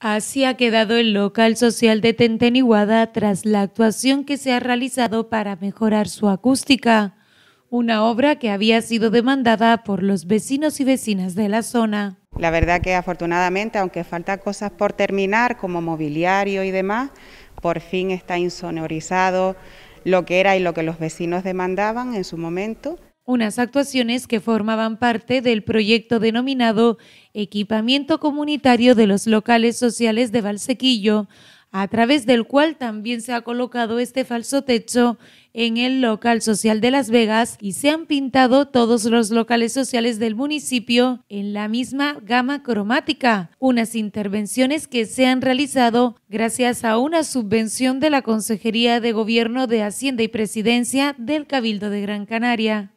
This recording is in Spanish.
Así ha quedado el local social de tenteniguada tras la actuación que se ha realizado para mejorar su acústica, una obra que había sido demandada por los vecinos y vecinas de la zona. La verdad que afortunadamente, aunque faltan cosas por terminar, como mobiliario y demás, por fin está insonorizado lo que era y lo que los vecinos demandaban en su momento unas actuaciones que formaban parte del proyecto denominado Equipamiento Comunitario de los Locales Sociales de Valsequillo, a través del cual también se ha colocado este falso techo en el local social de Las Vegas y se han pintado todos los locales sociales del municipio en la misma gama cromática, unas intervenciones que se han realizado gracias a una subvención de la Consejería de Gobierno de Hacienda y Presidencia del Cabildo de Gran Canaria.